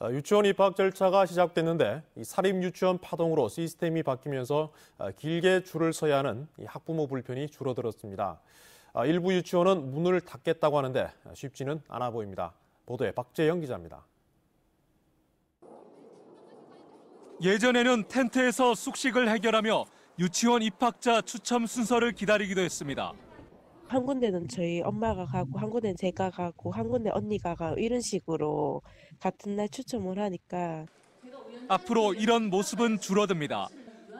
어, 유치원 입학 절차가 시작됐는데 사립 유치원 파동으로 시스템이 바뀌면서 어, 길게 줄을 서야 하는 학부모 불편이 줄어들었습니다. 어, 일부 유치원은 문을 닫겠다고 하는데 쉽지는 않아 보입니다. 보도에 박재영 기자입니다. 예전에는 텐트에서 숙식을 해결하며 유치원 입학자 추첨 순서를 기다리기도 했습니다. 한 군데는 음. 저희 엄마가 가고 한 군데는 제가 가고 한 군데 언니가 가고 이런 식으로 같은 날 추첨을 하니까 앞으로 이런 모습은 줄어듭니다.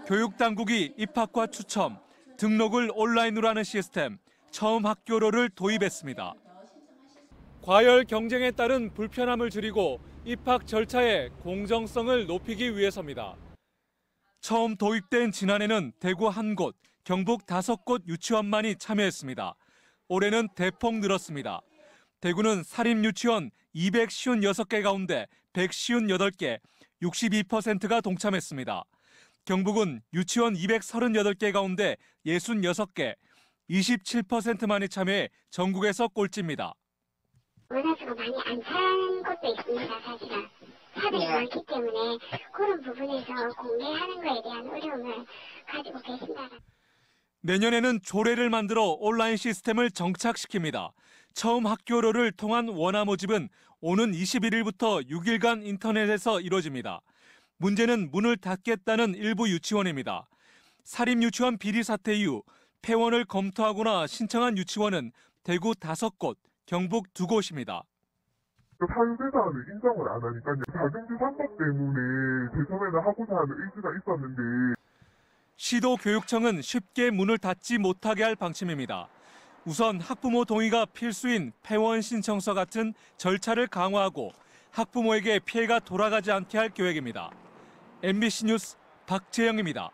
교육당국이 입학과 추첨, 등록을 온라인으로 하는 시스템, 처음 학교로를 도입했습니다. 과열 경쟁에 따른 불편함을 줄이고 입학 절차의 공정성을 높이기 위해서입니다. 처음 도입된 지난해는 대구 한 곳, 경북 다섯 곳 유치원만이 참여했습니다. 올해는 대폭 늘었습니다. 대구는 사립 유치원 256개 가운데 158개, 62%가 동참했습니다. 경북은 유치원 238개 가운데 66개, 27%만이 참여해 전국에서 꼴찌입니다. 원해서 많이 안 사는 것도 있습니다, 사실은. 사들이 네. 많기 때문에 그런 부분에서 공개하는 것에 대한 어려움을 가지고 계신다. 내년에는 조례를 만들어 온라인 시스템을 정착시킵니다. 처음 학교로를 통한 원화 모집은 오는 21일부터 6일간 인터넷에서 이뤄집니다. 문제는 문을 닫겠다는 일부 유치원입니다. 사립 유치원 비리 사태 이후 폐원을 검토하거나 신청한 유치원은 대구 5곳, 경북 2곳입니다. 그 사유재산을 인정을 안 하니까요. 자금지 산법 때문에 재산에다 하고자 하는 의지가 있었는데 시도 교육청은 쉽게 문을 닫지 못하게 할 방침입니다. 우선 학부모 동의가 필수인 폐원 신청서 같은 절차를 강화하고 학부모에게 피해가 돌아가지 않게 할 계획입니다. MBC 뉴스 박재영입니다.